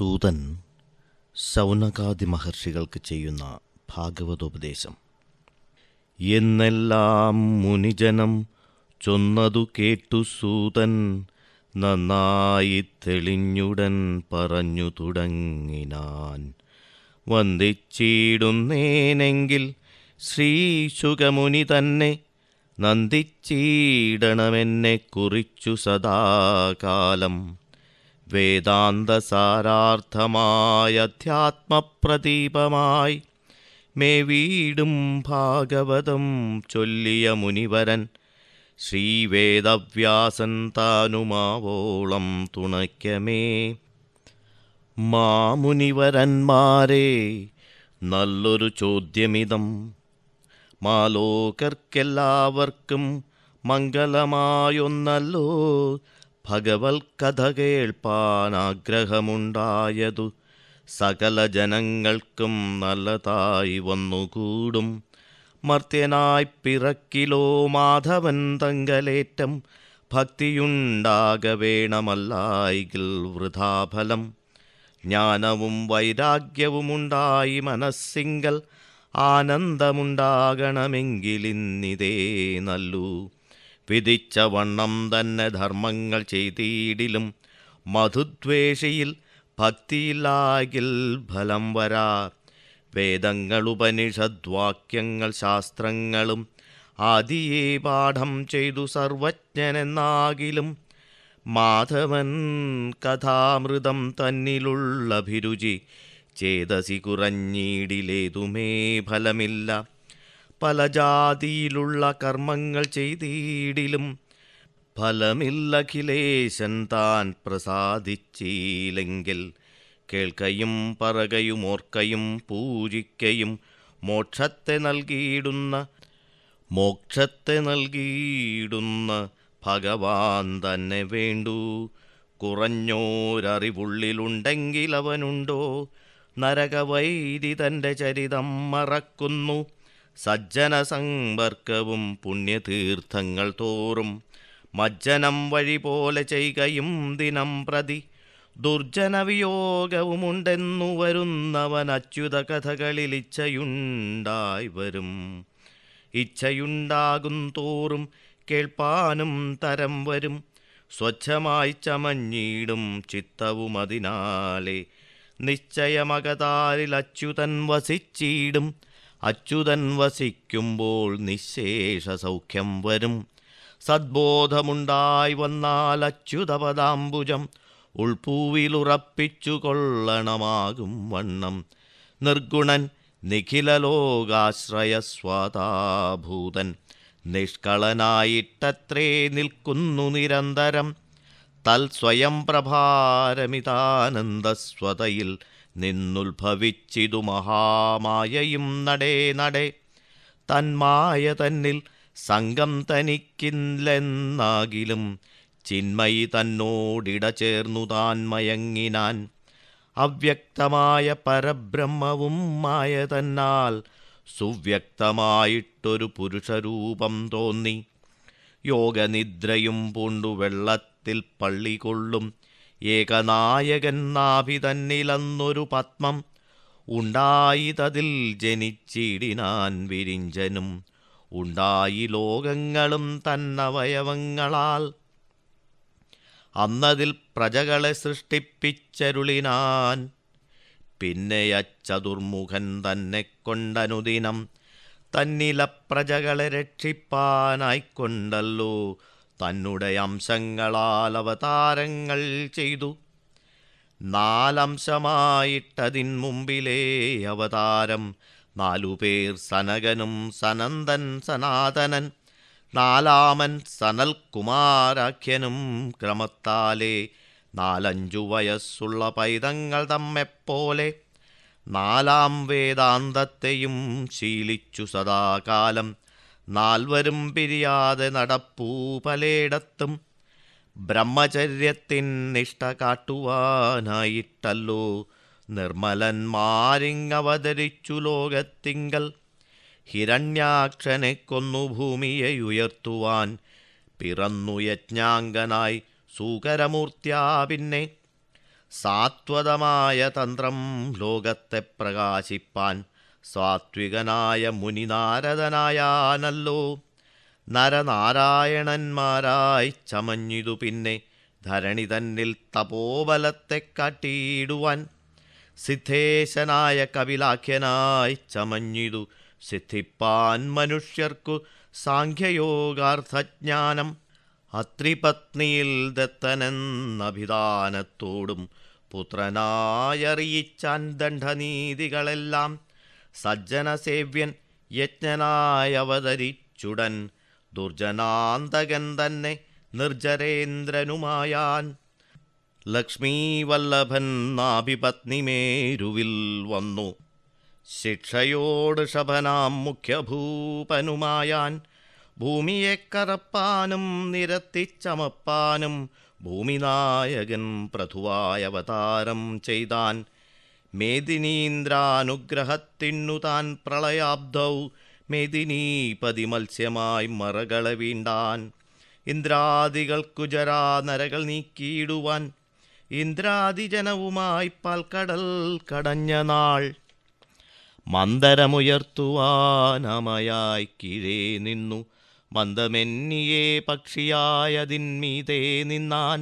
സൂതൻ സൗനകാദി മഹർഷികൾക്ക് ചെയ്യുന്ന ഭാഗവതോപദേശം എന്നെല്ലാം മുനിജനം ചൊന്നതു കേട്ടു സൂതൻ നന്നായി തെളിഞ്ഞുടൻ പറഞ്ഞു തുടങ്ങിനാൻ വന്ദിച്ചിടുന്നേനെങ്കിൽ ശ്രീശുഖമുനി തന്നെ നന്ദിച്ചിടണമെന്നെ കുറിച്ചു സദാകാലം വേദാന്തസാരാർത്ഥമായ അധ്യാത്മപ്രദീപമായി മേ വീടും ഭാഗവതം ചൊല്ലിയ മുനിവരൻ ശ്രീവേദവ്യാസൻ താനുമാവോളം തുണയ്ക്കമേ മാമുനിവരന്മാരെ നല്ലൊരു ചോദ്യമിതം മാലോകർക്കെല്ലാവർക്കും മംഗളമായൊന്നല്ലോ ഭഗവത്കഥ കേൾപ്പാൻ ആഗ്രഹമുണ്ടായതു സകല ജനങ്ങൾക്കും നല്ലതായി വന്നുകൂടും മർത്യനായി പിറക്കിലോ മാധവൻ തങ്കലേറ്റം ഭക്തിയുണ്ടാകവേണമല്ലായികിൽ വൃഥാഫലം ജ്ഞാനവും വൈരാഗ്യവുമുണ്ടായി മനസ്സിങ്കൽ ആനന്ദമുണ്ടാകണമെങ്കിലിന്നിതേ നല്ലൂ വിധിച്ച വണ്ണം തന്നെ ധർമ്മങ്ങൾ ചെയ്തിടിലും മധുദ്വേഷയിൽ ഭക്തിയിലാകിൽ ഫലം വരാ വേദങ്ങൾ ഉപനിഷദ്വാക്യങ്ങൾ ശാസ്ത്രങ്ങളും ആദിയെ പാഠം ചെയ്തു സർവജ്ഞനെന്നാകിലും മാധവൻ കഥാമൃതം തന്നിലുള്ള അഭിരുചി ചേതസി കുറഞ്ഞീടിലേതുമേ ഫലമില്ല പല ജാതിയിലുള്ള കർമ്മങ്ങൾ ചെയ്തിടിലും ഫലമില്ലഖിലേശൻ താൻ പ്രസാദിച്ചില്ലെങ്കിൽ കേൾക്കയും പറകയും ഓർക്കയും പൂജിക്കയും മോക്ഷത്തെ നൽകിയിടുന്ന മോക്ഷത്തെ നൽകിയിടുന്ന ഭഗവാൻ തന്നെ വേണ്ടു കുറഞ്ഞോരറിവുള്ളിലുണ്ടെങ്കിലവനുണ്ടോ അവനുണ്ടോ നരകവൈരി തൻ്റെ ചരിതം മറക്കുന്നു സജ്ജന സമ്പർക്കവും പുണ്യതീർത്ഥങ്ങൾ തോറും മജ്ജനം വഴി പോലെ ചെയ്യുകയും ദിനം പ്രതി ദുർജനവിയോഗവുമുണ്ടെന്നു വരുന്നവൻ അച്യുത കഥകളിൽ ഇച്ഛയുണ്ടായി വരും ഇച്ഛയുണ്ടാകും തോറും കേൾപ്പാനും തരം വരും സ്വച്ഛമായി ചമഞ്ഞീടും ചിത്തവും അതിനാലെ നിശ്ചയമകതാരിൽ അച്യുതൻ വസിച്ചിടും അച്യുതൻ വസിക്കുമ്പോൾ നിശേഷ സൗഖ്യം വരും സദ്ബോധമുണ്ടായി വന്നാൽ അച്യുതപദാംബുജം ഉൾപൂവിലുറപ്പിച്ചു കൊള്ളണമാകും വണ്ണം നിർഗുണൻ നിഖിലലോകാശ്രയസ്വതാഭൂതൻ നിഷ്കളനായിട്ടത്രേ നിൽക്കുന്നു നിരന്തരം തൽ സ്വയം പ്രഭാരമിതാനന്ദസ്വതയിൽ നിന്നുത്ഭവിച്ചിതു മഹാമായയും നടേ നടേ തന്മായ തന്നിൽ സംഘം തനിക്കില്ലെന്നാകിലും ചിന്മയി തന്നോടിട ചേർന്നു താൻ മയങ്ങിനാൻ അവ്യക്തമായ പരബ്രഹ്മവും മായ തന്നാൽ സുവ്യക്തമായിട്ടൊരു പുരുഷരൂപം തോന്നി യോഗനിദ്രയും പൂണ്ടു വെള്ളത്തിൽ പള്ളികൊള്ളും ഏകനായകൻ നാഭി തന്നിലന്നൊരു പത്മം ഉണ്ടായിതതിൽ ജനിച്ചിടിനാൻ വിരിഞ്ചനും ഉണ്ടായി ലോകങ്ങളും തന്നവയവങ്ങളാൽ അന്നതിൽ പ്രജകളെ സൃഷ്ടിപ്പിച്ചരുളിനാൻ പിന്നെ അച്ചതുർമുഖൻ തന്നെ കൊണ്ടനുദിനം തന്നില പ്രജകളെ രക്ഷിപ്പാനായിക്കൊണ്ടല്ലോ തന്നെ അംശങ്ങളാൽ അവതാരങ്ങൾ ചെയ്തു നാലംശമായിട്ടതിൻ മുമ്പിലേ അവതാരം നാലുപേർ സനകനും സനന്ദൻ സനാതനൻ നാലാമൻ സനൽകുമാരാഖ്യനും ക്രമത്താലേ നാലഞ്ചു വയസ്സുള്ള പൈതങ്ങൾ തമ്മെപ്പോലെ നാലാം വേദാന്തത്തെയും ശീലിച്ചു സദാകാലം നാൽവരും പിരിയാതെ നടപ്പൂ പലയിടത്തും ബ്രഹ്മചര്യത്തിൻ നിഷ്ഠ കാട്ടുവാനായിട്ടല്ലോ നിർമ്മലന്മാരിങ്ങവതരിച്ചു ലോകത്തിങ്കൽ ഹിരണ്യാക്ഷനെ കൊന്നു ഭൂമിയെ ഉയർത്തുവാൻ പിറന്നു യജ്ഞാംഗനായി സൂകരമൂർത്തിയാ പിന്നെ സാത്വതമായ തന്ത്രം ലോകത്തെ പ്രകാശിപ്പാൻ സാത്വികനായ നാരദനായാനല്ലോ നരനാരായണന്മാരായി ചമഞ്ഞിതു പിന്നെ ധരണി തന്നിൽ തപോബലത്തെ കാട്ടിയിടുവാൻ സിദ്ധേശനായ കപിലാഖ്യനായി ചമഞ്ഞിതു സിദ്ധിപ്പാൻ മനുഷ്യർക്കു സാഖ്യയോഗാർത്ഥജ്ഞാനം അത്രിപത്നിയിൽ ദത്തനെന്നഭിധാനത്തോടും പുത്രനായറിയിച്ചാൻ ദണ്ഡനീതികളെല്ലാം സജ്ജനസേവ്യൻ യജ്ഞനായവതരിച്ചുടൻ ദുർജനാന്തകൻ തന്നെ നിർജരേന്ദ്രനുമായാൻ ലക്ഷ്മീവല്ലഭൻ നാഭിപത്നിമേരുവിൽ വന്നു ശിക്ഷയോട് ശഭനാം മുഖ്യഭൂപനുമായാൻ ഭൂമിയെ കറപ്പാനും നിരത്തിച്ചമപ്പാനും ഭൂമിനായകൻ പ്രഥുവായവതാരം ചെയ്താൻ മേദിനീന്ദ്രാനുഗ്രഹത്തിന്നു താൻ പ്രളയാബ്ധൗ മേദിനീപതി മത്സ്യമായി മറകളെ വീണ്ടാൻ ഇന്ദ്രാദികൾക്കു നരകൾ നീക്കിയിടുവാൻ ഇന്ദ്രാദിജനവുമായി പാൽക്കടൽ കടഞ്ഞ നാൾ മന്ദരമുയർത്തുവാനമയായി കീഴേ നിന്നു മന്ദമെന്നിയേ പക്ഷിയായതിന്മീതേ നിന്നാൻ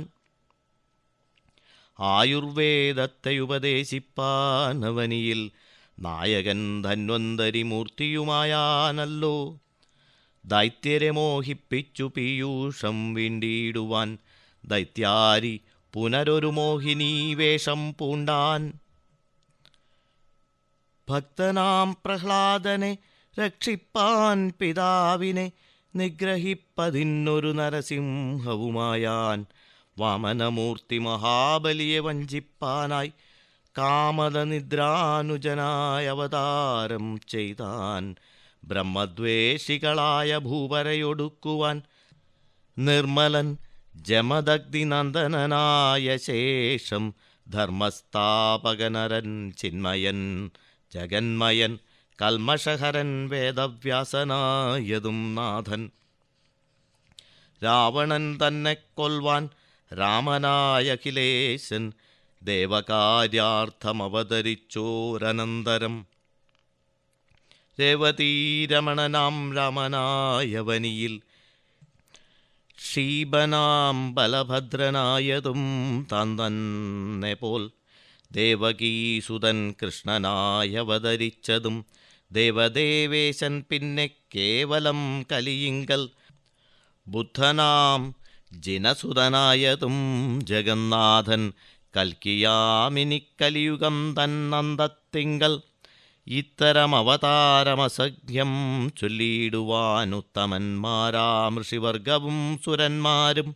ആയുർവേദത്തെ ഉപദേശിപ്പാനവനിയിൽ നായകൻ ധന്വന്തരി മൂർത്തിയുമായാനല്ലോ ദൈത്യരെ മോഹിപ്പിച്ചു പീയൂഷം വീണ്ടിയിടുവാൻ ദൈത്യാരി പുനരൊരു മോഹിനീ വേഷം പൂണ്ടാൻ ഭക്തനാം പ്രഹ്ലാദനെ രക്ഷിപ്പാൻ പിതാവിനെ നിഗ്രഹിപ്പതിന്നൊരു നരസിംഹവുമായാൻ വാമനമൂർത്തി മഹാബലിയെ വഞ്ചിപ്പാനായി കാമതനിദ്രാനുജനായ അവതാരം ചെയ്താൻ ബ്രഹ്മദ്വേഷികളായ ഭൂവരയൊടുക്കുവാൻ നിർമ്മലൻ ജമദഗ്നിനന്ദനായ ശേഷം ധർമ്മസ്ഥാപകനരൻ ചിന്മയൻ ജഗന്മയൻ കൽമഷഹരൻ വേദവ്യാസനായതും നാഥൻ രാവണൻ തന്നെ കൊൽവാൻ ராமநாயகிலேசன் தேவகார్యાર્થமவதரிச்சூரனந்தரம் தேவதி ரமணனாம் ரமணாயவணியில் ஸ்ரீபனாம் பலभद्रநாயகதும் தாந்தन्नेபோல் தேவகிசுதன் கிருஷ்ணநாயகவதரிச்சதும் தேவதேவேசன் பின்னே கேவலம் கலியுங்கல் புத்தனாம் ജിനസുതനായതും ജഗന്നാഥൻ കൽക്കിയാമിനിക്കലിയുഗം തന്നന്തത്തിങ്കൽ ഇത്തരം അവതാരമസഖ്യം ചൊല്ലിയിടുവാനുത്തമന്മാരാ ഋഷിവർഗവും സുരന്മാരും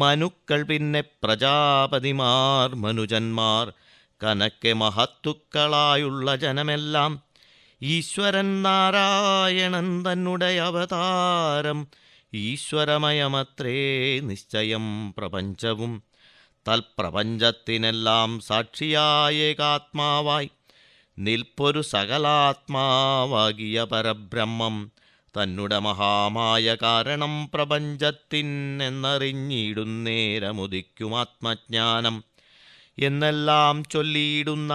മനുക്കൾ പിന്നെ പ്രജാപതിമാർ മനുജന്മാർ കനക്കെ മഹത്തുക്കളായുള്ള ജനമെല്ലാം ഈശ്വരൻ നാരായണൻ തന്നുടയ അവതാരം ഈശ്വരമയമത്രേ നിശ്ചയം പ്രപഞ്ചവും തൽപ്രപഞ്ചത്തിനെല്ലാം സാക്ഷിയായേകാത്മാവായി നിൽപ്പൊരു സകലാത്മാവാകിയ പരബ്രഹ്മം തന്നുടെ മഹാമായ കാരണം പ്രപഞ്ചത്തിനെന്നറിഞ്ഞിടുന്നേരമുദിക്കുമാത്മജ്ഞാനം എന്നെല്ലാം ചൊല്ലിയിടുന്ന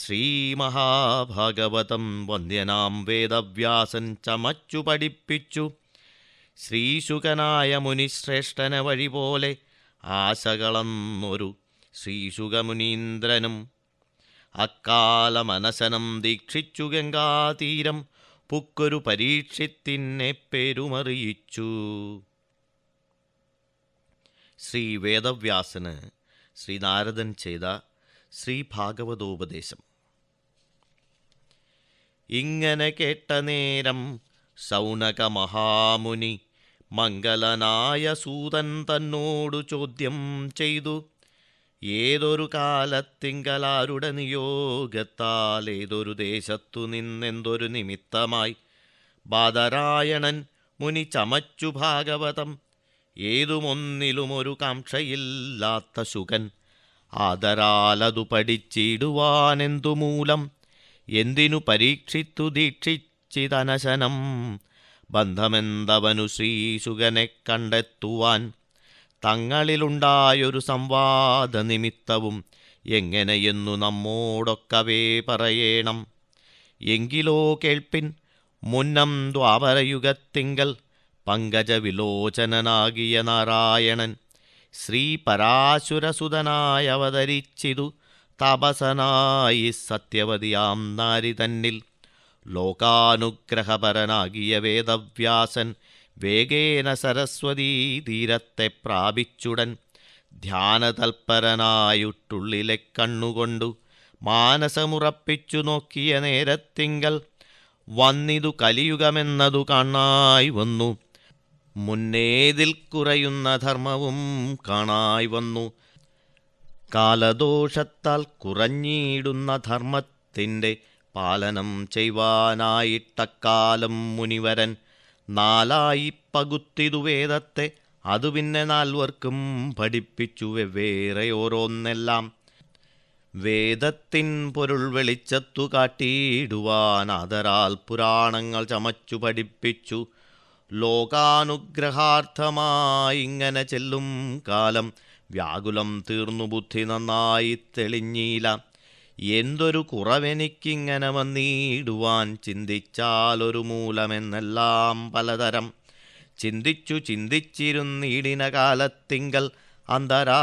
ശ്രീമഹാഭാഗവതം വന്ദ്യനാം വേദവ്യാസൻ ചമച്ചു പഠിപ്പിച്ചു ശ്രീശുഖനായ മുനിശ്രേഷ്ഠന വഴി പോലെ ആശകളന്നൊരു ശ്രീശുഖമുനീന്ദ്രനും അക്കാല മനസനം ദീക്ഷിച്ചു ഗംഗാതീരം പുക്കൊരു പരീക്ഷത്തിനെ പെരുമറിയിച്ചു ശ്രീ വേദവ്യാസന് ശ്രീനാരദൻ ചെയ്ത ശ്രീ ഭാഗവതോപദേശം ഇങ്ങനെ കേട്ട നേരം സൗനകമഹാമുനി മംഗലനായ സൂതൻ തന്നോടു ചോദ്യം ചെയ്തു ഏതൊരു കാലത്തിങ്കലാരുടെ നിയോഗത്താൽ ഏതൊരു ദേശത്തു നിന്നെന്തൊരു നിമിത്തമായി ബാദരായണൻ മുനി ചമച്ചു ഭാഗവതം ഏതുമൊന്നിലും ഒരു കാംക്ഷയില്ലാത്ത ശുകൻ ആദരാലതു മൂലം എന്തിനു പരീക്ഷിത്തു ദീക്ഷിച്ചു ചിതനശനം ബന്ധമെന്തവനു ശ്രീശുഖനെ കണ്ടെത്തുവാൻ തങ്ങളിലുണ്ടായൊരു സംവാദ നിമിത്തവും എങ്ങനെയെന്നു നമ്മോടൊക്കവേ പറയേണം എങ്കിലോ കേൾപ്പിൻ മുന്നം ദ്വാപരയുഗത്തിങ്കൽ വിലോചനനാകിയ നാരായണൻ ശ്രീ പരാശുരസുതനായവതരിച്ചിതു തപസനായി സത്യവതിയാം നാരി തന്നിൽ ലോകാനുഗ്രഹപരനാകിയ വേദവ്യാസൻ വേഗേന സരസ്വതീ തീരത്തെ പ്രാപിച്ചുടൻ ധ്യാനതൽപരനായുട്ടുള്ളിലെ കണ്ണുകൊണ്ടു മാനസമുറപ്പിച്ചു നോക്കിയ നേരത്തിങ്കൽ വന്നിതു കലിയുഗമെന്നതു കാണായി വന്നു മുന്നേതിൽ കുറയുന്ന ധർമ്മവും കാണായി വന്നു കാലദോഷത്താൽ കുറഞ്ഞിടുന്ന ധർമ്മത്തിൻ്റെ പാലനം ചെയ്യുവാനായിട്ടക്കാലം മുനിവരൻ നാലായി പകുത്തിതു വേദത്തെ അതു പിന്നെ നാൽവർക്കും പഠിപ്പിച്ചു വെവ്വേറെ ഓരോന്നെല്ലാം വേദത്തിൻ പൊരുൾ വെളിച്ചത്തു കാട്ടിയിടുവാൻ അതരാൽ പുരാണങ്ങൾ ചമച്ചു പഠിപ്പിച്ചു ലോകാനുഗ്രഹാർത്ഥമായിങ്ങനെ ചെല്ലും കാലം വ്യാകുലം തീർന്നു ബുദ്ധി നന്നായി തെളിഞ്ഞീല എന്തൊരു കുറവെനിക്കിങ്ങനെ വന്നിടുവാൻ ചിന്തിച്ചാലൊരു മൂലമെന്നെല്ലാം പലതരം ചിന്തിച്ചു ചിന്തിച്ചിരുന്നിടിന കാലത്തിങ്കൽ അന്തരാ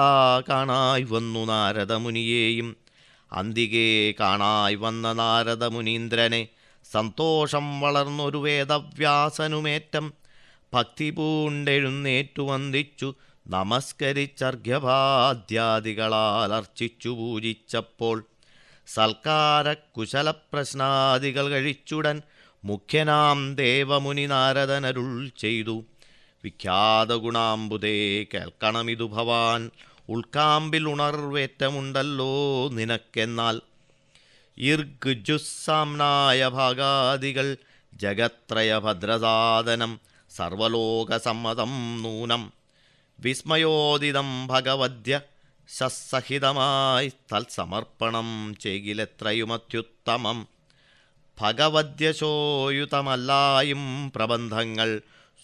കാണായി വന്നു നാരദമുനിയേയും അന്തികേ കാണായി വന്ന നാരദമുനീന്ദ്രനെ സന്തോഷം വളർന്നൊരു വേദവ്യാസനുമേറ്റം ഭക്തി പൂണ്ടെഴുന്നേറ്റു വന്ദിച്ചു നമസ്കരിച്ചർഘ്യപാദ്യാദികളാൽ അർച്ചിച്ചു പൂജിച്ചപ്പോൾ സൽക്കാര കുശലപ്രശ്നാദികൾ കഴിച്ചുടൻ മുഖ്യനാം ദേവമുനി നാരദനരുൾ ചെയ്തു വിഖ്യാത ഗുണാംബുദേ കേൾക്കണമിതു ഭവാൻ ഉൾക്കാമ്പിൽ ഉണർവേറ്റമുണ്ടല്ലോ നിനക്കെന്നാൽ ഇർഗുജുസ്സാംനായ ഭാഗാദികൾ ജഗത്രയ ജഗത്രയഭദ്രസാധനം സർവലോകസമ്മതം നൂനം വിസ്മയോദിതം ഭഗവദ്യ ശസ്സഹിതമായി തൽസമർപ്പണം ചെയ്യിലെത്രയുമത്യുത്തമം ഭഗവദ്യശോയുതമല്ലായും പ്രബന്ധങ്ങൾ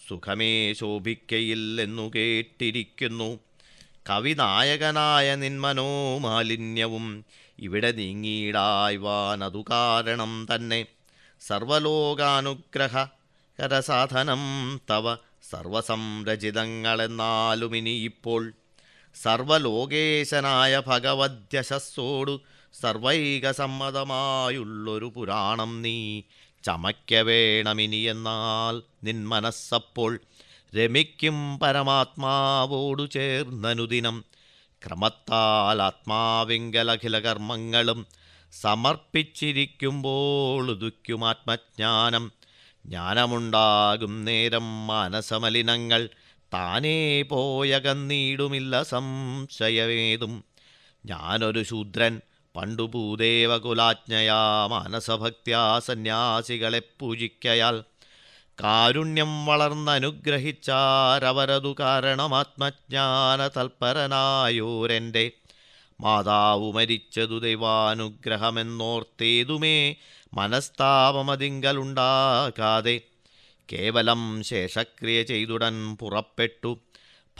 സുഖമേ ശോഭിക്കയില്ലെന്നു കേട്ടിരിക്കുന്നു കവിനായകനായ നിന്മനോമാലിന്യവും ഇവിടെ നീങ്ങിയിടായ്വാനതു കാരണം തന്നെ സർവലോകാനുഗ്രഹ കരസാധനം തവ ഇപ്പോൾ സർവലോകേശനായ ഭഗവദ്യശസ്സോടു സർവൈകസമ്മതമായുള്ളൊരു പുരാണം നീ ചമയ്ക്ക വേണമിനിയെന്നാൽ നിൻ രമിക്കും പരമാത്മാവോടു ചേർന്നനുദിനം ക്രമത്താൽ ആത്മാവിങ്കലഖില കർമ്മങ്ങളും സമർപ്പിച്ചിരിക്കുമ്പോൾ ഉദിക്കും ആത്മജ്ഞാനം ജ്ഞാനമുണ്ടാകും നേരം മാനസമലിനങ്ങൾ താനേ കന്നീടുമില്ല സംശയവേതും ഞാനൊരു ശൂദ്രൻ പണ്ടു ഭൂദേവകുലാജ്ഞയാ മാനസഭക്ത്യാ സന്യാസികളെ പൂജിക്കയാൽ കാരുണ്യം വളർന്നനുഗ്രഹിച്ചാരവരതു കാരണമാത്മജ്ഞാന തൽപരനായോരെൻ്റെ മാതാവ് മരിച്ചതു ദൈവാനുഗ്രഹമെന്നോർത്തേതുമേ മനസ്താപമതിങ്കലുണ്ടാകാതെ കേവലം ശേഷക്രിയ ചെയ്തുടൻ പുറപ്പെട്ടു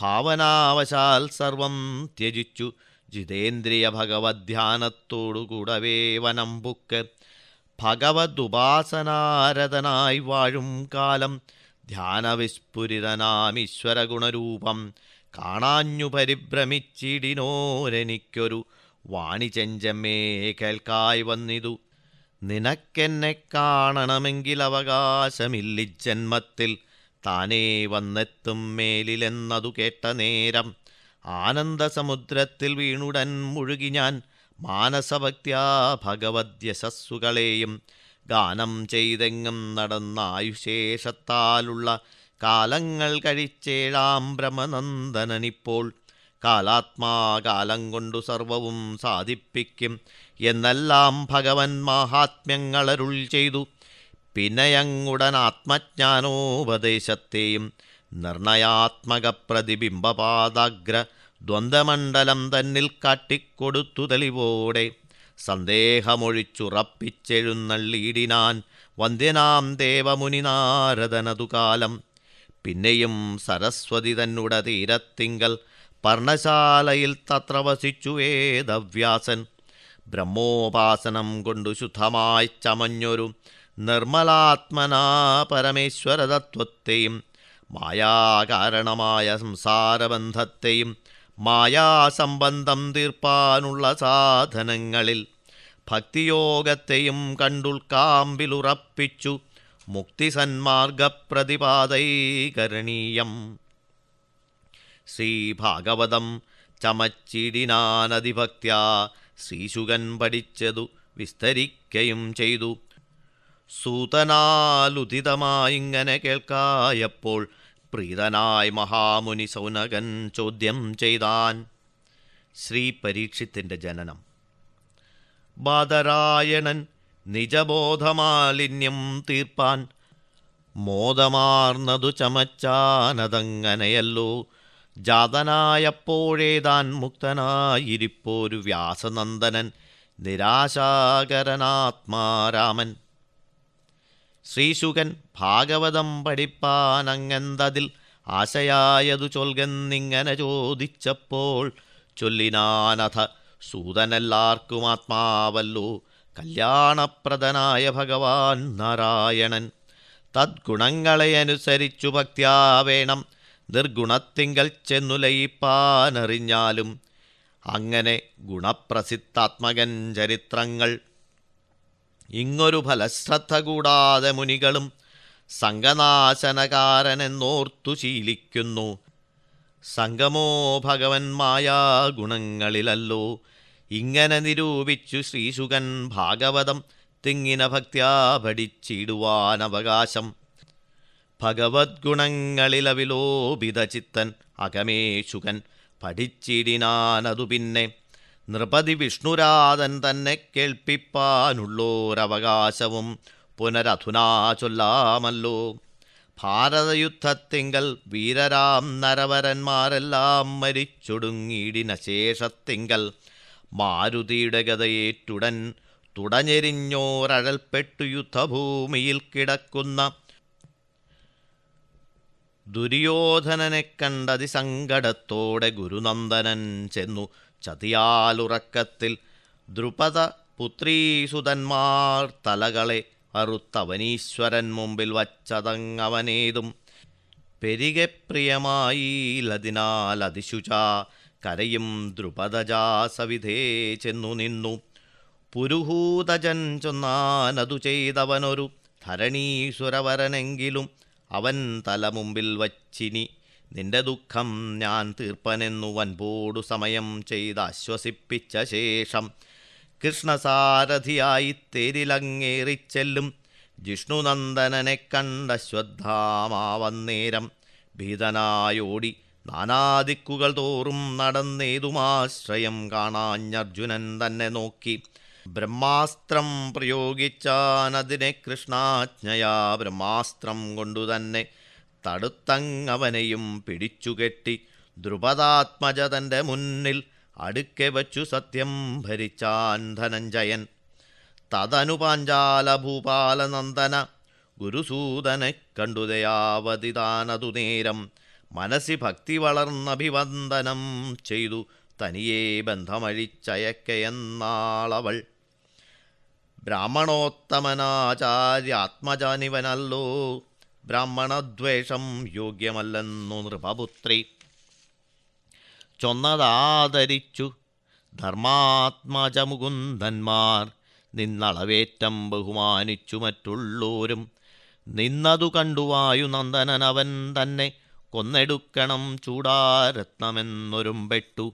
ഭാവനാവശാൽ സർവം ത്യജിച്ചു ജിതേന്ദ്രിയ ഭഗവത്ധ്യാനത്തോടുകൂടവേ വനം പുക്ക് ഭഗവതുപാസനാരതനായി വാഴും കാലം ധ്യാനവിസ്ഫുരിതനാമീശ്വര ഗുണരൂപം കാണാഞ്ഞു പരിഭ്രമിച്ചിടിനോരനിക്കൊരു വാണിചെഞ്ചമ്മേ കേൾക്കായി വന്നിതു നിനക്കെന്നെ കാണണമെങ്കിൽ ജന്മത്തിൽ താനേ വന്നെത്തും മേലിലെന്നതു കേട്ട നേരം ആനന്ദസമുദ്രത്തിൽ വീണുടൻ മുഴുകി ഞാൻ മാനസഭക്യാ ഭഗവദ്യശസ്സുകളെയും ഗാനം ചെയ്തെങ്ങും നടന്നായുശേഷത്താലുള്ള കാലങ്ങൾ കഴിച്ചേഴാം ഭ്രമനന്ദനനിപ്പോൾ കാലാത്മാ കാലം കൊണ്ടു സർവവും സാധിപ്പിക്കും എന്നെല്ലാം ഭഗവൻ മാഹാത്മ്യങ്ങളരുൾ ചെയ്തു പിന്നയങ്ങുടൻ ആത്മജ്ഞാനോപദേശത്തെയും നിർണയാത്മക പ്രതിബിംബപാദാഗ്ര ദ്വന്ദ്മണ്ഡലം തന്നിൽ കാട്ടിക്കൊടുത്തു തെളിവോടെ സന്ദേഹമൊഴിച്ചുറപ്പിച്ചെഴുന്നള്ളിയിടിനാൻ വന്ദ്യനാം ദേവമുനിനാരദനതുകാലം പിന്നെയും സരസ്വതി തന്നുട തീരത്തിങ്കൽ പർണശാലയിൽ തത്ര വസിച്ചു വേദവ്യാസൻ ബ്രഹ്മോപാസനം കൊണ്ടു ശുദ്ധമായി ചമഞ്ഞൊരു നിർമ്മലാത്മനാ പരമേശ്വരതത്വത്തെയും മായാകാരണമായ സംസാരബന്ധത്തെയും മായാസംബന്ധം തീർപ്പാനുള്ള സാധനങ്ങളിൽ ഭക്തിയോഗത്തെയും കണ്ടുൾക്കാമ്പിലുറപ്പിച്ചു മുക്തിസന്മാർഗപ്രതിപാദൈകരണീയം ശ്രീഭാഗവതം ചമച്ചിടിനാനതിഭക്ത്യ ശ്രീശുകൻ പഠിച്ചതു വിസ്തരിക്കയും ചെയ്തു സൂതനാലുദിതമായിങ്ങനെ കേൾക്കായപ്പോൾ പ്രീതനായി മഹാമുനി സൗനകൻ ചോദ്യം ചെയ്താൻ ശ്രീ പരീക്ഷിത്തിൻ്റെ ജനനം ബാദരായണൻ നിജബോധമാലിന്യം തീർപ്പാൻ മോദമാർന്നതു ചമച്ചാനതങ്ങനെയല്ലോ ജാതനായപ്പോഴേ താൻ മുക്തനായിരിപ്പോരു വ്യാസനന്ദനൻ നിരാശാകരനാത്മാരാമൻ ശ്രീശുഖൻ ഭാഗവതം പഠിപ്പാനങ്ങെന്തതിൽ ആശയായതു ചൊൽകെന്നിങ്ങനെ ചോദിച്ചപ്പോൾ ചൊല്ലിനാനഥ സൂതനെല്ലാർക്കും ആത്മാവല്ലോ കല്യാണപ്രദനായ ഭഗവാൻ നാരായണൻ തദ്ഗുണങ്ങളെ അനുസരിച്ചു ഭക്തിയാവേണം വേണം നിർഗുണത്തിങ്കൽ ചെന്നുലയിപ്പാനറിഞ്ഞാലും അങ്ങനെ ഗുണപ്രസിദ്ധാത്മകൻ ചരിത്രങ്ങൾ ഇങ്ങൊരു ഫലശ്രദ്ധ കൂടാതെ മുനികളും സംഘനാശനകാരനെന്നോർത്തു ശീലിക്കുന്നു സംഗമോ ഭഗവൻ മായാ ഗുണങ്ങളിലല്ലോ ഇങ്ങനെ നിരൂപിച്ചു ശ്രീശുകൻ ഭാഗവതം തിങ്ങിന ഭക്ത്യാ പഠിച്ചിടുവാനവകാശം ഭഗവദ്ഗുണങ്ങളിലവിലോപിത ചിത്തൻ അകമേശുകൻ പഠിച്ചിടിനാനതു പിന്നെ നൃപതി വിഷ്ണുരാതൻ തന്നെ കേൾപ്പിപ്പാനുള്ളോരവകാശവും പുനരധുനാ ചൊല്ലാമല്ലോ ഭാരതയുദ്ധത്തിങ്കൽ വീരരാം നരവരന്മാരെല്ലാം മരിച്ചൊടുങ്ങിയിടിന ശേഷത്തിങ്കൽ മാരുതിയുടെ ഗതയേറ്റുടൻ തുടഞ്ഞെരിഞ്ഞോരഴൽപ്പെട്ടു യുദ്ധഭൂമിയിൽ കിടക്കുന്ന ദുര്യോധനനെ കണ്ടതിസങ്കടത്തോടെ ഗുരുനന്ദനൻ ചെന്നു ചതിയാലുറക്കത്തിൽ ദ്രുപദ പുത്രീസുതന്മാർ തലകളെ അറുത്തവനീശ്വരൻ മുമ്പിൽ വച്ചതങ്ങവനേതും പെരികെ പ്രിയമായിലതിനാൽ അതിശുച കരയും ദ്രുപദജാ ചെന്നു നിന്നു പുരുഹൂതജൻ ചൊന്നാനതു ചെയ്തവനൊരു ധരണീശ്വരവരനെങ്കിലും അവൻ തലമുമ്പിൽ വച്ചിനി നിന്റെ ദുഃഖം ഞാൻ തീർപ്പനെന്നു വൻപോടു സമയം ചെയ്താശ്വസിപ്പിച്ച ശേഷം കൃഷ്ണസാരഥിയായി തേരിലങ്ങേറിച്ചെല്ലും ജിഷ്ണുനന്ദനനെ കണ്ടശ്വത്ഥാമാവന്നേരം ഭീതനായോടി നാനാദിക്കുകൾ തോറും നടന്നേതുമാശ്രയം കാണാഞ്ഞർജുനൻ തന്നെ നോക്കി ബ്രഹ്മാസ്ത്രം പ്രയോഗിച്ചാനതിനെ കൃഷ്ണാജ്ഞയാ ബ്രഹ്മാസ്ത്രം കൊണ്ടുതന്നെ തടുത്തങ്ങവനെയും പിടിച്ചുകെട്ടി ദ്രുപദാത്മജ തൻ്റെ മുന്നിൽ അടുക്കെ വച്ചു സത്യം ഭരിച്ചാൻ ധനഞ്ജയൻ തദനുപാഞ്ചാലഭൂപാലനന്ദന ഗുരുസൂതനെ കണ്ടുതയാവതിതാനതു നേരം മനസ്സി ഭക്തി വളർന്നഭിവന്ദനം ചെയ്തു തനിയേ ബന്ധമഴിച്ചയക്കയെന്നാളവൾ ബ്രാഹ്മണോത്തമനാചാര്യാത്മജാനിവനല്ലോ ബ്രാഹ്മണദ്വേഷം യോഗ്യമല്ലെന്നു നൃപപുത്രി ചൊന്നതാദരിച്ചു ധർമാത്മജമുകുന്ദന്മാർ നിന്നളവേറ്റം ബഹുമാനിച്ചു മറ്റുള്ളോരും നിന്നതു കണ്ടുവായു നന്ദനനവൻ തന്നെ കൊന്നെടുക്കണം ചൂടാരത്നമെന്നൊരും പെട്ടു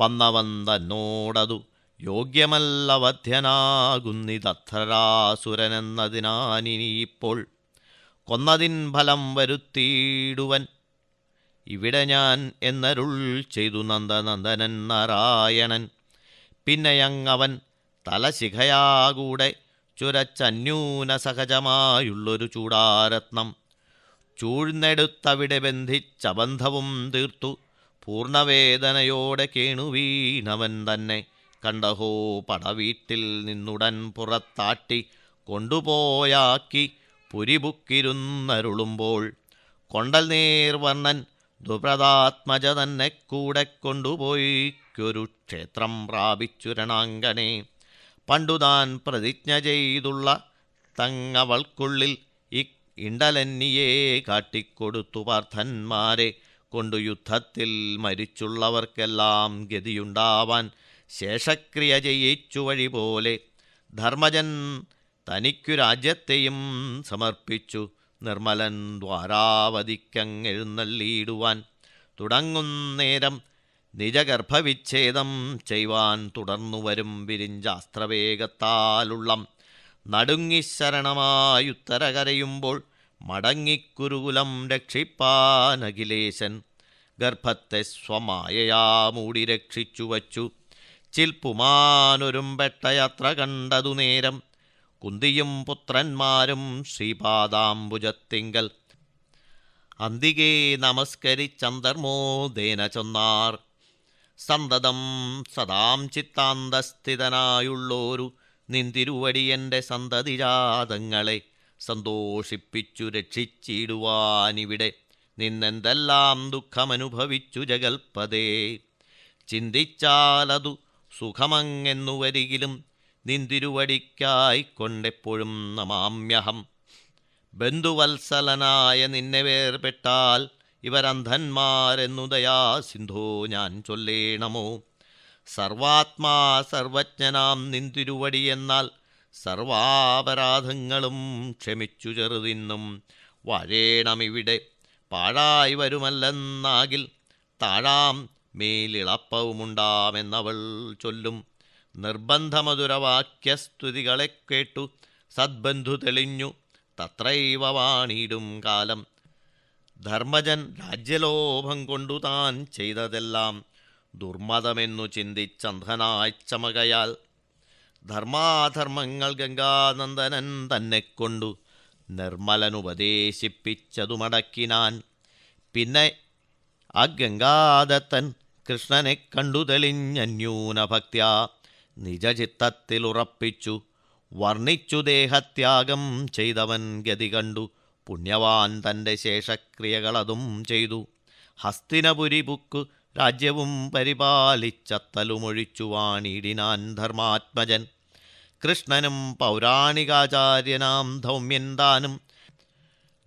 വന്നവൻ തന്നോടതു യോഗ്യമല്ല കൊന്നതിൻ ഫലം വരുത്തിയിടുവൻ ഇവിടെ ഞാൻ എന്നരുൾ ചെയ്തു നന്ദനന്ദനൻ നാരായണൻ പിന്നെയങ്ങവൻ തലശിഖയാകൂടെ ചുരച്ചന്യൂനസഹജമായുള്ളൊരു ചൂടാരത്നം ചൂഴ്ന്നെടുത്തവിടെ ബന്ധിച്ച ബന്ധവും തീർത്തു പൂർണ്ണവേദനയോടെ കേണുവീണവൻ തന്നെ കണ്ടഹോ പടവീട്ടിൽ നിന്നുടൻ പുറത്താട്ടി കൊണ്ടുപോയാക്കി പുരിബുക്കിരുന്നരുളുമ്പോൾ കൊണ്ടൽ നീർവർണ്ണൻ ദുപ്രതാത്മജ തന്നെ കൂടെ കൊണ്ടുപോയിക്കൊരു ക്ഷേത്രം പ്രാപിച്ചുരണാങ്കനെ പണ്ടുതാൻ പ്രതിജ്ഞ ചെയ്തുള്ള തങ്ങവൾക്കുള്ളിൽ ഇ ഇണ്ടലന്നിയെ കാട്ടിക്കൊടുത്തു പാർത്ഥന്മാരെ കൊണ്ടു യുദ്ധത്തിൽ മരിച്ചുള്ളവർക്കെല്ലാം ഗതിയുണ്ടാവാൻ ശേഷക്രിയ ചെയ്യിച്ചു വഴി പോലെ ധർമ്മജൻ തനിക്കു രാജ്യത്തെയും സമർപ്പിച്ചു നിർമ്മലൻ ദ്വാരാവധിക്കങ്ങെഴുന്നള്ളിയിടുവാൻ തുടങ്ങുന്നേരം നിജഗർഭവിച്ഛേദം ചെയ്യുവാൻ തുടർന്നുവരും വിരിഞ്ചാസ്ത്രവേഗത്താലുള്ള നടുങ്ങിശരണമായുത്തരകരയുമ്പോൾ മടങ്ങിക്കുരുകുലം രക്ഷിപ്പാൻ അഖിലേശൻ ഗർഭത്തെ സ്വമായയാമൂടി രക്ഷിച്ചു വച്ചു ചിൽപ്പുമാനൊരും പെട്ടയത്ര കണ്ടതു നേരം കുന്തിയും പുത്രന്മാരും ശ്രീപാദാംബുജത്തിങ്കൽ അന്തികേ നമസ്കരിച്ചന്തർമോദേന ചൊന്നാർ സന്തതം സദാം ചിത്താന്തസ്ഥിതനായുള്ളോരു നിന്തിരുവടിയൻ്റെ സന്തതിജാതങ്ങളെ സന്തോഷിപ്പിച്ചു രക്ഷിച്ചിടുവാനിവിടെ നിന്നെന്തെല്ലാം ദുഃഖമനുഭവിച്ചു ജഗൽപ്പതേ ചിന്തിച്ചാലതു സുഖമങ്ങെന്നു വരികിലും നിന്തിരുവടിക്കായി കൊണ്ടെപ്പോഴും നമാമ്യഹം ബന്ധുവത്സലനായ നിന്നെ വേർപെട്ടാൽ ഇവരന്ധന്മാരെന്നു ദയാ ഞാൻ ചൊല്ലേണമോ സർവാത്മാ സർവജ്ഞനാം നിന്തിരുവടി എന്നാൽ സർവാപരാധങ്ങളും ക്ഷമിച്ചു ചെറുതിന്നും വാഴേണമിവിടെ പാഴായി വരുമല്ലെന്നാകിൽ താഴാം മേലിളപ്പവുമുണ്ടാമെന്നവൾ ചൊല്ലും നിർബന്ധമധുരവാക്യസ്തുതികളെ കേട്ടു സദ്ബന്ധു തെളിഞ്ഞു തത്രൈവ വാണിയിടും കാലം ധർമ്മജൻ രാജ്യലോഭം കൊണ്ടു താൻ ചെയ്തതെല്ലാം ദുർമതമെന്നു ചിന്തിച്ചന്ധനായി ചമകയാൽ ധർമാധർമ്മങ്ങൾ ഗംഗാനന്ദനൻ തന്നെ കൊണ്ടു നിർമ്മലനുപദേശിപ്പിച്ചതുമടക്കിനാൻ പിന്നെ ആ ഗംഗാദത്തൻ കൃഷ്ണനെ കണ്ടു തെളിഞ്ഞന്യൂനഭക്ത്യാ നിജചിത്തത്തിലുറപ്പിച്ചു വർണ്ണിച്ചു ദേഹത്യാഗം ചെയ്തവൻ ഗതി കണ്ടു പുണ്യവാൻ തൻ്റെ ശേഷക്രിയകളതും ചെയ്തു ബുക്ക് രാജ്യവും വാണിടിനാൻ ധർമാത്മജൻ കൃഷ്ണനും പൗരാണികാചാര്യനാം ധൗമ്യന്താനും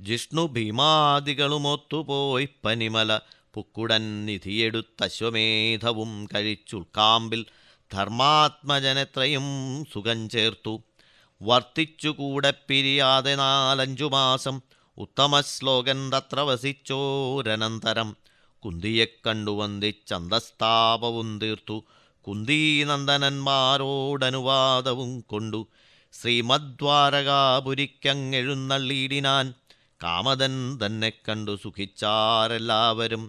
ജിഷ്ണു ഭീമാദികളുമൊത്തുപോയി പനിമല പുക്കുടൻ നിധിയെടുത്തശ്വമേധവും കഴിച്ചുൾക്കാമ്പിൽ ധർമാത്മജനത്രയും സുഖം ചേർത്തു വർത്തിച്ചുകൂടെ പിരിയാതെ നാലഞ്ചു മാസം ഉത്തമ ശ്ലോകൻ തത്ര വസിച്ചോരനന്തരം കുന്തിയെ കണ്ടുവന്തി ചന്തസ്താപവും തീർത്തു കുന്തീനന്ദനന്മാരോടനുവാദവും കൊണ്ടു ശ്രീമദ്വാരകാപുരിക്കങ്ങെഴുന്നള്ളിയിടിനാൻ കാമതൻ തന്നെ കണ്ടു സുഖിച്ചാരെല്ലാവരും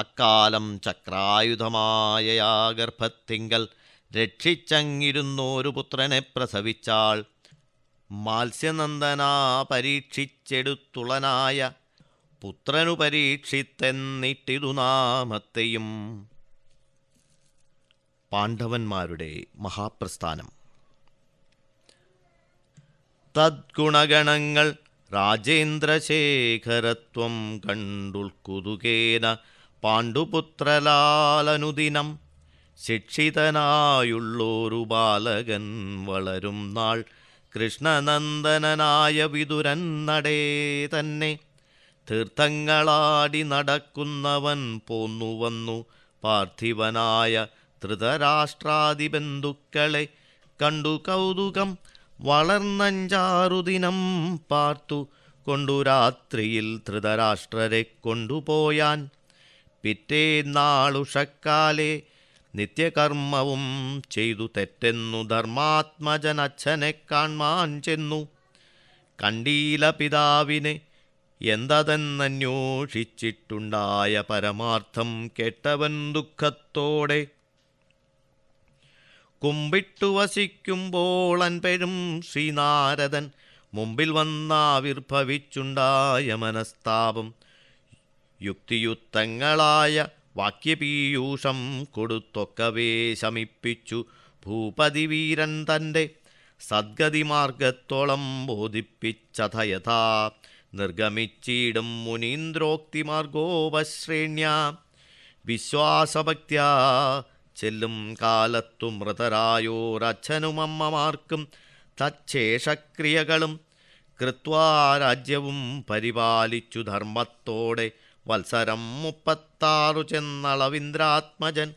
അക്കാലം ചക്രായുധമായ ആ ഗർഭത്തിങ്കൽ ഒരു പുത്രനെ പ്രസവിച്ചാൾ മത്സ്യനന്ദനാ പരീക്ഷിച്ചെടുത്തുളനായ പുത്രനു പരീക്ഷിത്തെന്നിട്ടിതു നാമത്തെയും പാണ്ഡവന്മാരുടെ മഹാപ്രസ്ഥാനം തദ്ഗുണഗണങ്ങൾ രാജേന്ദ്രശേഖരത്വം കണ്ടുൾക്കുതുകേന പാണ്ഡുപുത്രലാലനുദിനം ശിക്ഷിതനായുള്ളൊരു ബാലകൻ വളരും നാൾ കൃഷ്ണനന്ദനായ വിതുരൻ നടേ തന്നെ തീർത്ഥങ്ങളാടി നടക്കുന്നവൻ പോന്നു വന്നു പാർത്ഥിവനായ ധൃതരാഷ്ട്രാധിബന്ധുക്കളെ കണ്ടു കൗതുകം വളർന്നഞ്ചാറുദിനം പാർത്തു കൊണ്ടു രാത്രിയിൽ ധൃതരാഷ്ട്രരെ കൊണ്ടുപോയാൻ പിറ്റേന്നാളുഷക്കാലെ നിത്യകർമ്മവും ചെയ്തു തെറ്റെന്നു ധർമാത്മജൻ അച്ഛനെ കാൺമാൻ ചെന്നു കണ്ടീല പിതാവിനെ എന്തതെന്നന്വേഷിച്ചിട്ടുണ്ടായ പരമാർത്ഥം കേട്ടവൻ ദുഃഖത്തോടെ കുമ്പിട്ടു വസിക്കുമ്പോളൻ പെരും ശ്രീനാരദൻ മുമ്പിൽ വന്നാവിർഭവിച്ചുണ്ടായ മനസ്താപം യുക്തിയുക്തങ്ങളായ വാക്യപീയൂഷം കൊടുത്തൊക്കവേ ശമിപ്പിച്ചു ഭൂപതിവീരൻ തൻ്റെ സദ്ഗതിമാർഗത്തോളം ബോധിപ്പിച്ചഥയഥാ നിർഗമിച്ചിടും മുനീന്ദ്രോക്തിമാർഗോപശ്രേണ്യ വിശ്വാസഭക്തിയ ചെല്ലും കാലത്തു മൃതരായോരച്ഛനും അമ്മമാർക്കും തച്ഛേഷക്രിയകളും കൃത്വാ രാജ്യവും പരിപാലിച്ചു ധർമ്മത്തോടെ വത്സരം മുപ്പത്താറു ചെന്നളവിന്ദ്രാത്മജൻ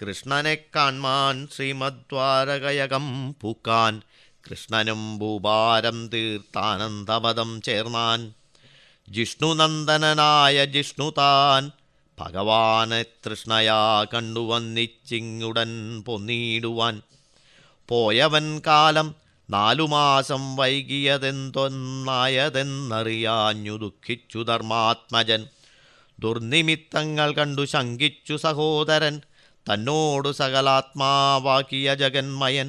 കൃഷ്ണനെ കാൺമാൻ ശ്രീമദ്വാരകയകം പൂക്കാൻ കൃഷ്ണനും ഭൂപാരം തീർത്താനന്ദപദം ചേർന്നാൻ ജിഷ്ണുനന്ദനായ ജിഷ്ണു താൻ ഭഗവാനെ തൃഷ്ണയാ കണ്ടുവന്നിച്ചിങ്ങുടൻ പൊന്നിടുവാൻ പോയവൻ കാലം നാലു മാസം വൈകിയതെന്തൊന്നായതെന്നറിയാഞ്ഞു ദുഃഖിച്ചു ധർമാത്മജൻ ദുർനിമിത്തങ്ങൾ കണ്ടു ശങ്കിച്ചു സഹോദരൻ തന്നോടു സകലാത്മാവാക്കിയ ജഗന്മയൻ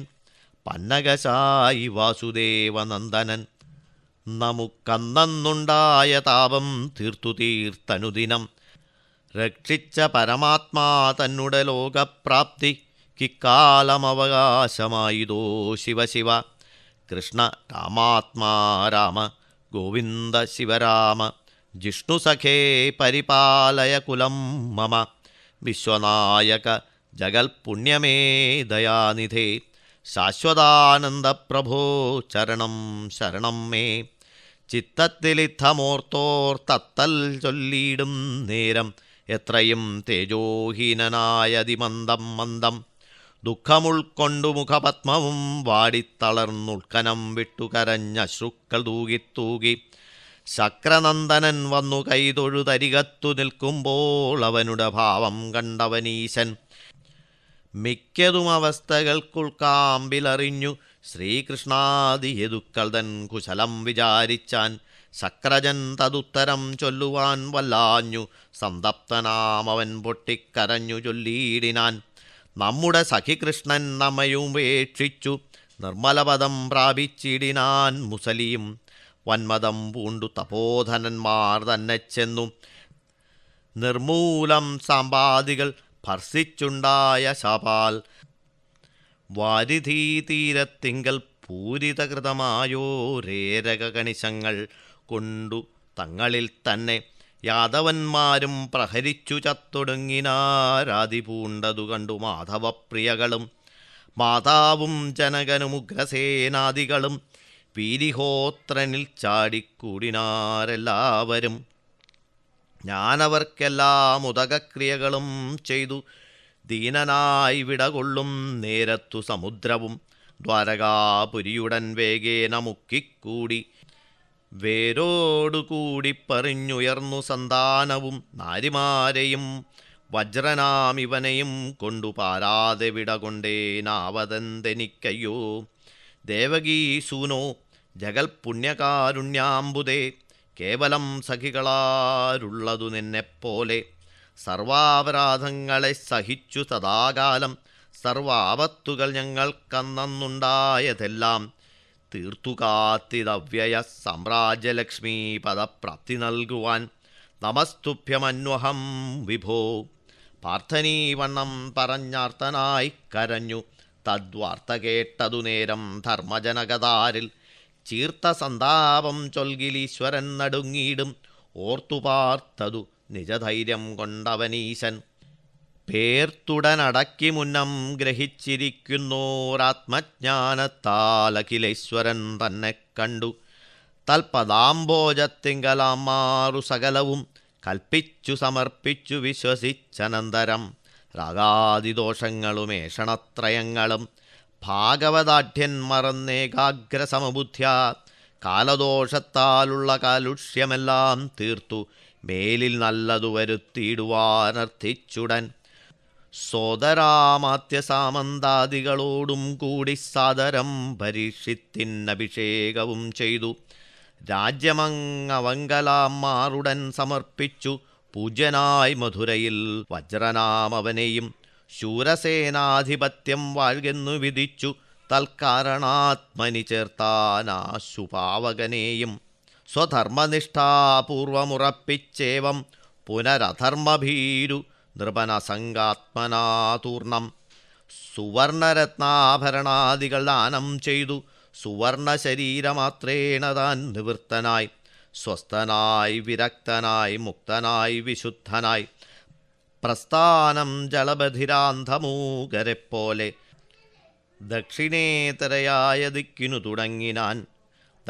പന്നകശായി വാസുദേവനന്ദനൻ നമുക്കന്നുണ്ടായ താപം തീർത്തു തീർത്തനുദിനം രക്ഷിച്ച പരമാത്മാ തന്നുടെ ലോകപ്രാപ്തി കിക്കാലമവകാശമായിതോ ശിവശിവ കൃഷ്ണ രാമാത്മാ രാമ ഗോവിന്ദ ശിവരാമ ജിഷ്ണുസഖേ പരിപാലയ കുലം മമ വിശ്വനായക ജഗൽപുണ്യമേ ദയാനിധേ ശാശ്വതാനന്ദപ്രഭോ ചരണം ശരണം മേ ചിത്തത്തിലിത്തമോർത്തോർത്തത്തൽ ചൊല്ലിയിടും നേരം എത്രയും തേജോഹീനനായതിമന്ദം മന്ദം ദുഃഖമുൾക്കൊണ്ടു മുഖപത്മവും വാടിത്തളർന്നുൾക്കനം വിട്ടുകരഞ്ഞ ശുക്കൾ തൂകിത്തൂകി ശക്രനന്ദനൻ വന്നു കൈതൊഴുതരികത്തു നിൽക്കുമ്പോൾ അവനുടെ ഭാവം കണ്ടവനീശൻ മിക്കതും അവസ്ഥകൾക്കുൾക്കാമ്പിലറിഞ്ഞു ശ്രീകൃഷ്ണാദിയതുക്കൾ തൻ കുശലം വിചാരിച്ചാൻ ശക്രജൻ തതുത്തരം ചൊല്ലുവാൻ വല്ലാഞ്ഞു സന്തപ്തനാമവൻ പൊട്ടിക്കരഞ്ഞു ചൊല്ലിയിടിനാൻ നമ്മുടെ സഖികൃഷ്ണൻ നമ്മയും വേക്ഷിച്ചു നിർമ്മലപദം പ്രാപിച്ചിടിനാൻ മുസലിയും വന്മതം പൂണ്ടു തപോധനന്മാർ തന്നെ ചെന്നു നിർമൂലം സാമ്പാദികൾ ഭർസിച്ചുണ്ടായ ശപാൽ വാരിധീ തീരത്തിങ്കൽ പൂരിതകൃതമായോ രേരകണിശങ്ങൾ കൊണ്ടു തങ്ങളിൽ തന്നെ യാദവന്മാരും പ്രഹരിച്ചു ചത്തൊടുങ്ങിനാരാതി പൂണ്ടതു കണ്ടു മാധവപ്രിയകളും മാതാവും ജനകനും ഉഗ്രസേനാദികളും പീരിഹോത്രനിൽ ചാടിക്കൂടിനാരെല്ലാവരും ഞാനവർക്കെല്ലാം മുതകക്രിയകളും ചെയ്തു ദീനനായി വിടകൊള്ളും നേരത്തു സമുദ്രവും ദ്വാരകാപുരിയുടൻ വേഗേന മുക്കിക്കൂടി വേരോടുകൂടി പറഞ്ഞുയർന്നു സന്താനവും നാരിമാരെയും വജ്രനാമിവനെയും കൊണ്ടു പാരാതെ വിടകൊണ്ടേ ദേവകീസൂനോ ജഗൽപുണ്യകാരുണ്യാംബുദേ കേവലം സഖികളാരുള്ളതു നിന്നെപ്പോലെ സർവാപരാധങ്ങളെ സഹിച്ചു സദാകാലം സർവാപത്തുകൾ ഞങ്ങൾക്കന്നുണ്ടായതെല്ലാം തീർത്തുകാത്തിതവ്യയ സാമ്രാജ്യലക്ഷ്മി പദപ്രാപ്തി നൽകുവാൻ നമസ്തുഭ്യമന്വഹം വിഭോ പാർത്ഥനീവണ്ണം പറഞ്ഞാർത്തനായി കരഞ്ഞു തദ്വാർത്ത കേട്ടതു നേരം ധർമ്മജനകതാരിൽ ചീർത്ത സന്താപം ചൊൽകിലീശ്വരൻ നടുങ്ങിയിടും ഓർത്തുപാർത്തതു നിജധൈര്യം കൊണ്ടവനീശൻ പേർത്തുടനടക്കി മുന്നം ഗ്രഹിച്ചിരിക്കുന്നോരാത്മജ്ഞാനത്താലഖിലേശ്വരൻ തന്നെ കണ്ടു തൽപദാംബോജത്തിങ്കലാമാറു സകലവും കൽപ്പിച്ചു സമർപ്പിച്ചു വിശ്വസിച്ചനന്തരം ഏഷണത്രയങ്ങളും ഭാഗവതാഠ്യൻ സമബുദ്ധ്യ കാലദോഷത്താലുള്ള കാലുഷ്യമെല്ലാം തീർത്തു മേലിൽ നല്ലതു വരുത്തിയിടുവാനർത്ഥിച്ചുടൻ സോദരാമാത്യസാമന്താദികളോടും കൂടി സാദരം അഭിഷേകവും ചെയ്തു രാജ്യമങ്ങവങ്കലാമാറുടൻ സമർപ്പിച്ചു പൂജനായി മധുരയിൽ വജ്രനാമവനെയും ശൂരസേനാധിപത്യം വാഴ്കെന്നു വിധിച്ചു തൽക്കാരണാത്മനി ചേർത്താനാശുപാവകനെയും സ്വധർമ്മനിഷ്ഠാപൂർവമുറപ്പിച്ചേവം പുനരധർമ്മഭീരു നൃപനസംഗാത്മനാതൂർണം സുവർണരത്നാഭരണാദികൾ ദാനം ചെയ്തു സുവർണശരീരമാത്രേണ താൻ നിവൃത്തനായി സ്വസ്ഥനായി വിരക്തനായി മുക്തനായി വിശുദ്ധനായി പ്രസ്ഥാനം ജലബധിരാന്ധമൂകരെപ്പോലെ ദക്ഷിണേതരയായ ദിക്കിനു തുടങ്ങിനാൻ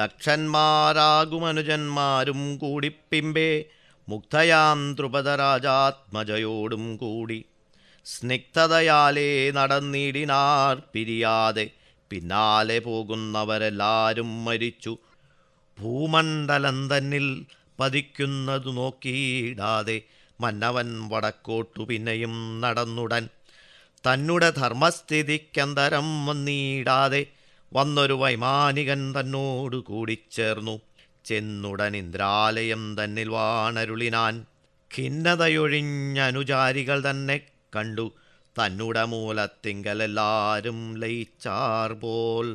ദക്ഷന്മാരാകുമനുജന്മാരും കൂടി പിമ്പേ മുഗ്ധയാം കൂടി സ്നിഗ്ധതയാലേ നടന്നിടിനാർ പിരിയാതെ പിന്നാലെ പോകുന്നവരെല്ലാരും മരിച്ചു ഭൂമണ്ഡലം തന്നിൽ പതിക്കുന്നതു നോക്കിയിടാതെ മന്നവൻ വടക്കോട്ടു പിന്നെയും നടന്നുടൻ തന്നുടെ ധർമ്മസ്ഥിതിക്കന്തരം വന്നീടാതെ വന്നൊരു വൈമാനികൻ തന്നോടു കൂടിച്ചേർന്നു ചെന്നുടൻ ഇന്ദ്രാലയം തന്നിൽ വാണരുളിനാൻ ഖിന്നതയൊഴിഞ്ഞനുചാരികൾ തന്നെ കണ്ടു തന്നുട മൂലത്തിങ്കലെല്ലാരും ലയിച്ചാർ പോൽ